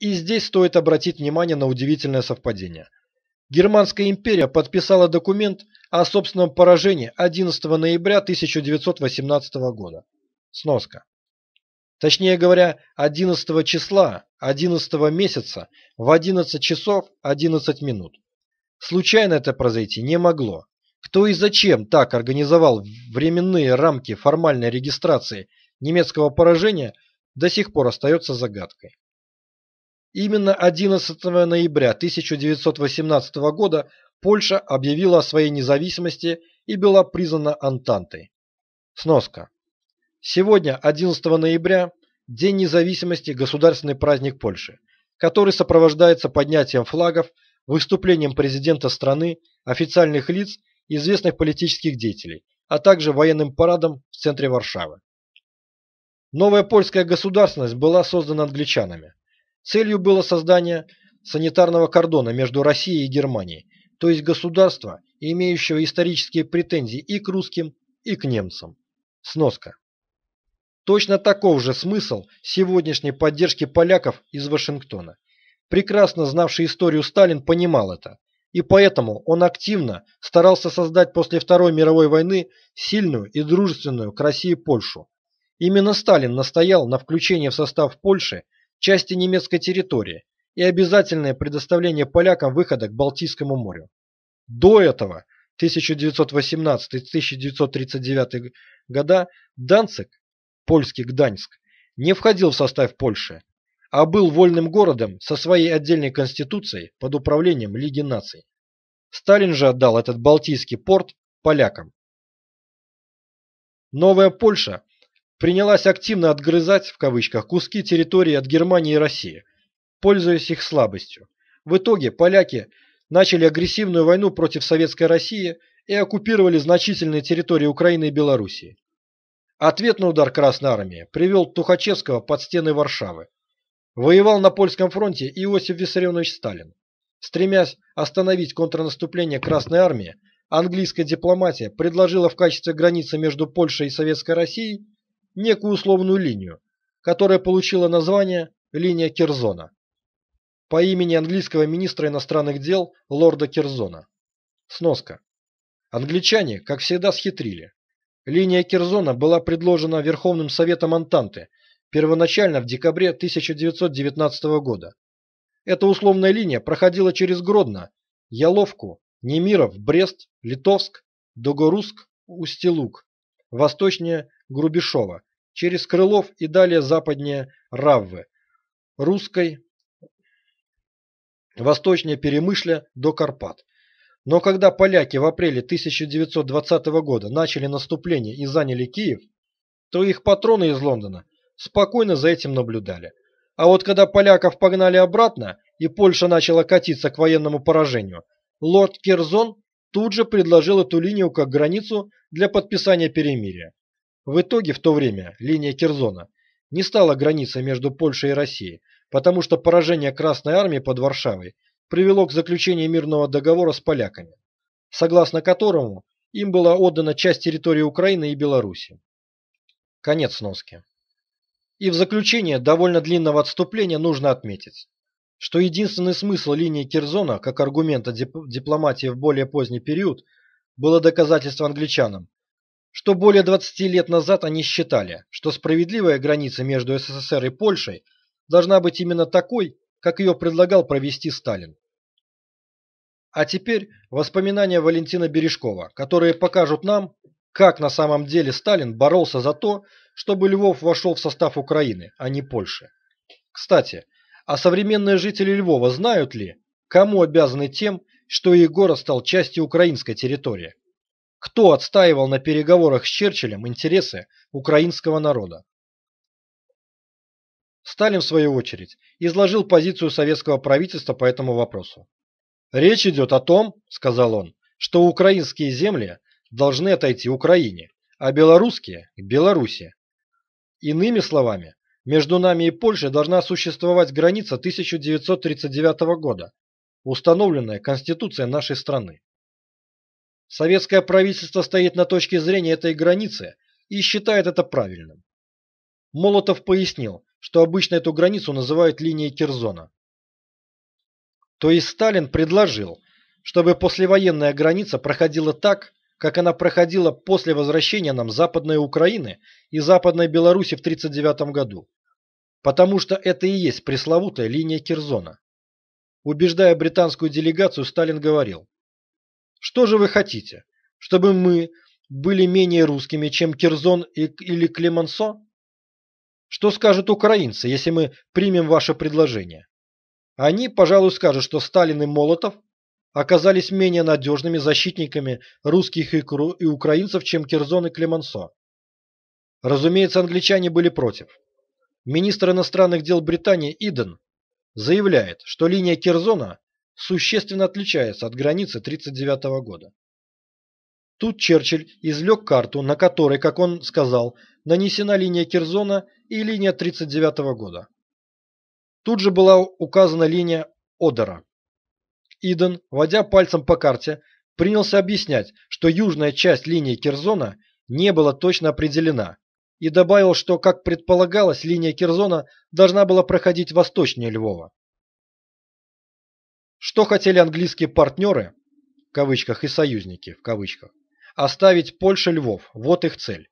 И здесь стоит обратить внимание на удивительное совпадение. Германская империя подписала документ о собственном поражении 11 ноября 1918 года. Сноска. Точнее говоря, 11 числа 11 месяца в 11 часов 11 минут. Случайно это произойти не могло. Кто и зачем так организовал временные рамки формальной регистрации немецкого поражения, до сих пор остается загадкой. Именно 11 ноября 1918 года Польша объявила о своей независимости и была признана Антантой. Сноска. Сегодня, 11 ноября, День независимости – государственный праздник Польши, который сопровождается поднятием флагов, выступлением президента страны, официальных лиц, известных политических деятелей, а также военным парадом в центре Варшавы. Новая польская государственность была создана англичанами. Целью было создание санитарного кордона между Россией и Германией, то есть государства, имеющего исторические претензии и к русским, и к немцам. Сноска. Точно таков же смысл сегодняшней поддержки поляков из Вашингтона. Прекрасно знавший историю Сталин понимал это, и поэтому он активно старался создать после Второй мировой войны сильную и дружественную к России Польшу. Именно Сталин настоял на включение в состав Польши части немецкой территории и обязательное предоставление полякам выхода к Балтийскому морю. До этого, 1918-1939 года, Данцик, польский Гданьск, не входил в состав Польши, а был вольным городом со своей отдельной конституцией под управлением Лиги наций. Сталин же отдал этот Балтийский порт полякам. Новая Польша принялась активно отгрызать, в кавычках, куски территории от Германии и России, пользуясь их слабостью. В итоге поляки начали агрессивную войну против Советской России и оккупировали значительные территории Украины и Белоруссии. Ответ на удар Красной Армии привел Тухачевского под стены Варшавы. Воевал на Польском фронте Иосиф Виссарионович Сталин. Стремясь остановить контрнаступление Красной Армии, английская дипломатия предложила в качестве границы между Польшей и Советской Россией некую условную линию, которая получила название «Линия Кирзона» по имени английского министра иностранных дел лорда Кирзона. Сноска. Англичане, как всегда, схитрили. Линия Кирзона была предложена Верховным Советом Антанты первоначально в декабре 1919 года. Эта условная линия проходила через Гродно, Яловку, Немиров, Брест, Литовск, Догоруск, Устилук, восточнее Грубешова, через Крылов и далее западнее Раввы, Русской, восточнее Перемышля до Карпат. Но когда поляки в апреле 1920 года начали наступление и заняли Киев, то их патроны из Лондона спокойно за этим наблюдали. А вот когда поляков погнали обратно и Польша начала катиться к военному поражению, лорд Керзон тут же предложил эту линию как границу для подписания перемирия. В итоге в то время линия Керзона не стала границей между Польшей и Россией, потому что поражение Красной Армии под Варшавой привело к заключению мирного договора с поляками, согласно которому им была отдана часть территории Украины и Беларуси. Конец носки. И в заключение довольно длинного отступления нужно отметить, что единственный смысл линии Кирзона как аргумента дип дипломатии в более поздний период было доказательство англичанам, что более 20 лет назад они считали, что справедливая граница между СССР и Польшей должна быть именно такой, как ее предлагал провести Сталин. А теперь воспоминания Валентина Бережкова, которые покажут нам, как на самом деле Сталин боролся за то, чтобы Львов вошел в состав Украины, а не Польши. Кстати, а современные жители Львова знают ли, кому обязаны тем, что их город стал частью украинской территории? кто отстаивал на переговорах с Черчиллем интересы украинского народа. Сталин, в свою очередь, изложил позицию советского правительства по этому вопросу. «Речь идет о том, – сказал он, – что украинские земли должны отойти Украине, а белорусские – к Беларуси. Иными словами, между нами и Польшей должна существовать граница 1939 года, установленная Конституцией нашей страны. Советское правительство стоит на точке зрения этой границы и считает это правильным. Молотов пояснил, что обычно эту границу называют линией Кирзона. То есть Сталин предложил, чтобы послевоенная граница проходила так, как она проходила после возвращения нам Западной Украины и Западной Беларуси в 1939 году. Потому что это и есть пресловутая линия Кирзона. Убеждая британскую делегацию, Сталин говорил, что же вы хотите? Чтобы мы были менее русскими, чем Кирзон или Клемансо? Что скажут украинцы, если мы примем ваше предложение? Они, пожалуй, скажут, что Сталин и Молотов оказались менее надежными защитниками русских и, украинцев, чем Кирзон и Клемансо. Разумеется, англичане были против. Министр иностранных дел Британии Иден заявляет, что линия Кирзона существенно отличается от границы 1939 года. Тут Черчилль извлек карту, на которой, как он сказал, нанесена линия Кирзона и линия 1939 года. Тут же была указана линия Одера. Иден, водя пальцем по карте, принялся объяснять, что южная часть линии Кирзона не была точно определена, и добавил, что, как предполагалось, линия Кирзона должна была проходить восточнее Львова. Что хотели английские партнеры, в кавычках, и союзники, в кавычках, оставить Польше Львов, вот их цель.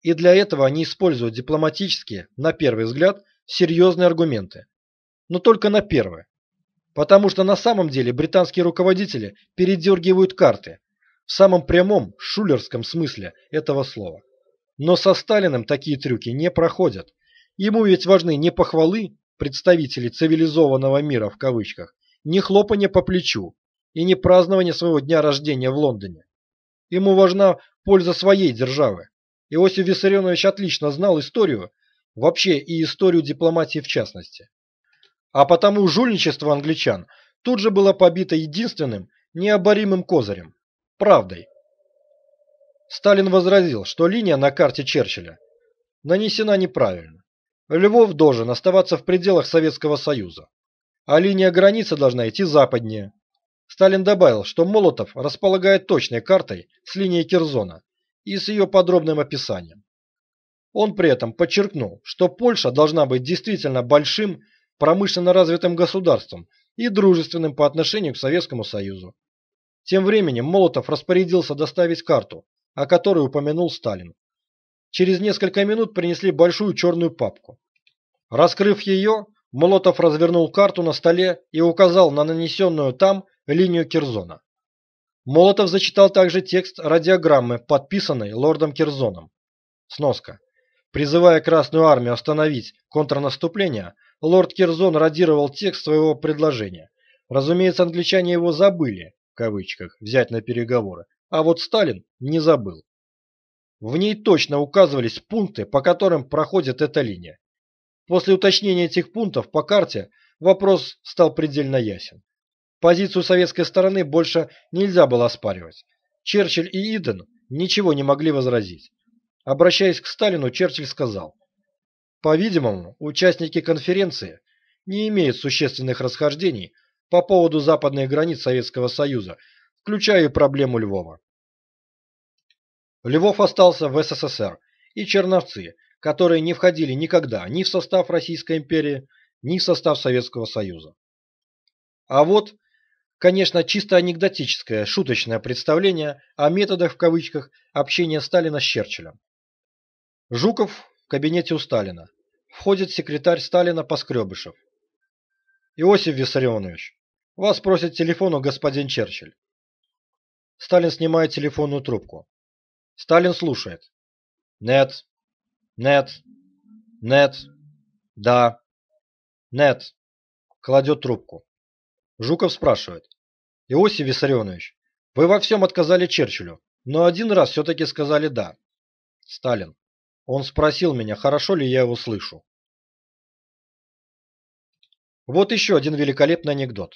И для этого они используют дипломатические, на первый взгляд, серьезные аргументы. Но только на первый. Потому что на самом деле британские руководители передергивают карты, в самом прямом, шулерском смысле этого слова. Но со Сталиным такие трюки не проходят. Ему ведь важны не похвалы представителей цивилизованного мира в кавычках, ни хлопанье по плечу и ни празднование своего дня рождения в Лондоне. Ему важна польза своей державы. Иосиф Виссарионович отлично знал историю, вообще и историю дипломатии в частности. А потому жульничество англичан тут же было побито единственным, необоримым козырем – правдой. Сталин возразил, что линия на карте Черчилля нанесена неправильно. Львов должен оставаться в пределах Советского Союза а линия границы должна идти западнее. Сталин добавил, что Молотов располагает точной картой с линией Кирзона и с ее подробным описанием. Он при этом подчеркнул, что Польша должна быть действительно большим, промышленно развитым государством и дружественным по отношению к Советскому Союзу. Тем временем Молотов распорядился доставить карту, о которой упомянул Сталин. Через несколько минут принесли большую черную папку. Раскрыв ее, Молотов развернул карту на столе и указал на нанесенную там линию Кирзона. Молотов зачитал также текст радиограммы, подписанной лордом Кирзоном. Сноска. Призывая Красную Армию остановить контрнаступление, лорд Кирзон радировал текст своего предложения. Разумеется, англичане его забыли, в кавычках, взять на переговоры, а вот Сталин не забыл. В ней точно указывались пункты, по которым проходит эта линия. После уточнения этих пунктов по карте вопрос стал предельно ясен. Позицию советской стороны больше нельзя было оспаривать. Черчилль и Иден ничего не могли возразить. Обращаясь к Сталину, Черчилль сказал, «По-видимому, участники конференции не имеют существенных расхождений по поводу западных границ Советского Союза, включая проблему Львова». Львов остался в СССР, и Черновцы, которые не входили никогда ни в состав Российской империи, ни в состав Советского Союза. А вот, конечно, чисто анекдотическое, шуточное представление о методах в кавычках общения Сталина с Черчиллем. Жуков в кабинете у Сталина. Входит секретарь Сталина Поскребышев. Иосиф Виссарионович, вас просит телефону господин Черчилль. Сталин снимает телефонную трубку. Сталин слушает. Нет, нет. Нет. Да. Нет. Кладет трубку. Жуков спрашивает. Иосиф Виссарионович, вы во всем отказали Черчиллю, но один раз все-таки сказали «да». Сталин. Он спросил меня, хорошо ли я его слышу. Вот еще один великолепный анекдот.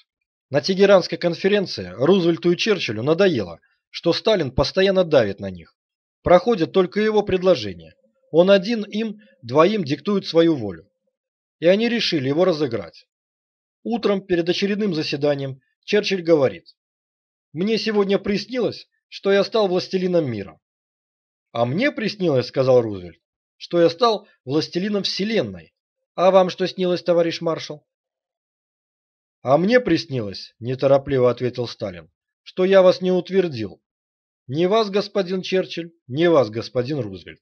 На Тегеранской конференции Рузвельту и Черчиллю надоело, что Сталин постоянно давит на них. Проходят только его предложения. Он один им, двоим диктует свою волю. И они решили его разыграть. Утром перед очередным заседанием Черчилль говорит. «Мне сегодня приснилось, что я стал властелином мира». «А мне приснилось, — сказал Рузвельт, — что я стал властелином Вселенной. А вам что снилось, товарищ маршал?» «А мне приснилось, — неторопливо ответил Сталин, — что я вас не утвердил. Не вас, господин Черчилль, не вас, господин Рузвельт.